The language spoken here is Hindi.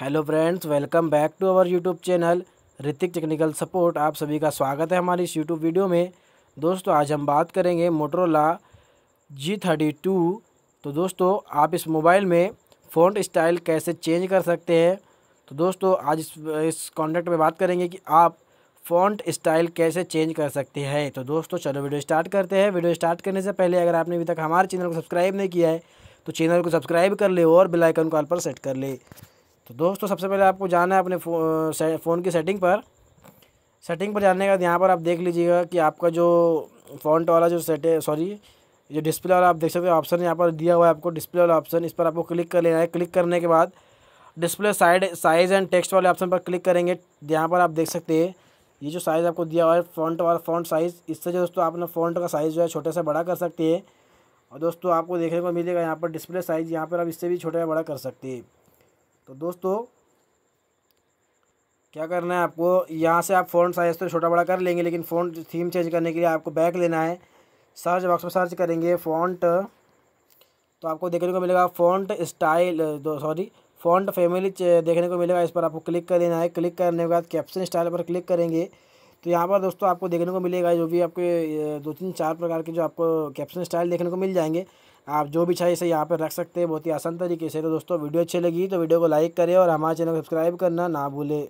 hello friends welcome back to our YouTube channel Hrithik technical support आप सभी का स्वागत है हमारी इस यूट्यूब वीडियो में दोस्तों आज हम बात करेंगे मोटरोला जी थर्टी टू तो दोस्तों आप इस मोबाइल में फ़ॉन्ट स्टाइल कैसे चेंज कर सकते हैं तो दोस्तों आज इस इस कॉन्टेक्ट में बात करेंगे कि आप फ़ॉन्ट स्टाइल कैसे चेंज कर सकते हैं तो दोस्तों चलो वीडियो स्टार्ट करते हैं वीडियो स्टार्ट करने से पहले अगर आपने अभी तक हमारे चैनल को सब्सक्राइब नहीं किया है तो चैनल को सब्सक्राइब कर ले और बेलाइकन कॉल पर सेट कर ले तो दोस्तों सबसे पहले आपको जाना है अपने फ़ोन की सेटिंग पर सेटिंग पर जाने के बाद यहाँ पर आप देख लीजिएगा कि आपका जो फॉन्ट वाला जो सेट है सॉरी जो डिस्प्ले वाला आप देख सकते हो ऑप्शन यहाँ पर दिया हुआ है आपको डिस्प्ले वाला ऑप्शन इस पर आपको क्लिक कर लेना है क्लिक करने के बाद display side size and text वाले ऑप्शन पर क्लिक करेंगे यहाँ पर आप देख सकते हैं ये जो साइज़ आपको दिया हुआ है फ़ॉन्ट वाला फ़ॉन्ट साइज़ इससे जो दोस्तों आपने फ़ॉन्ट का साइज़ जो है छोटे से बड़ा कर सकते हैं और दोस्तों आपको देखने को मिलेगा यहाँ पर डिस्प्ले साइज़ यहाँ पर आप इससे भी छोटे से बड़ा कर सकते हैं तो दोस्तों क्या करना है आपको यहाँ से आप फ़ॉन्ट साइज़ तो छोटा बड़ा कर लेंगे लेकिन फ़ॉन्ट थीम चेंज करने के लिए आपको बैक लेना है सर्च बॉक्स में सर्च करेंगे फ़ॉन्ट तो आपको देखने को मिलेगा font style sorry font family देखने को मिलेगा इस पर आपको क्लिक कर लेना है क्लिक करने के बाद कैप्शन स्टाइल पर क्लिक करेंगे तो यहाँ पर दोस्तों आपको देखने को मिलेगा जो भी आपके दो तीन चार प्रकार के जो आपको कैप्शन स्टाइल देखने को मिल जाएंगे आप जो भी चाहिए इसे यहाँ पर रख सकते हैं बहुत ही आसान तरीके से तो दोस्तों वीडियो अच्छी लगी तो वीडियो को लाइक करें और हमारे चैनल को सब्सक्राइब करना ना भूलें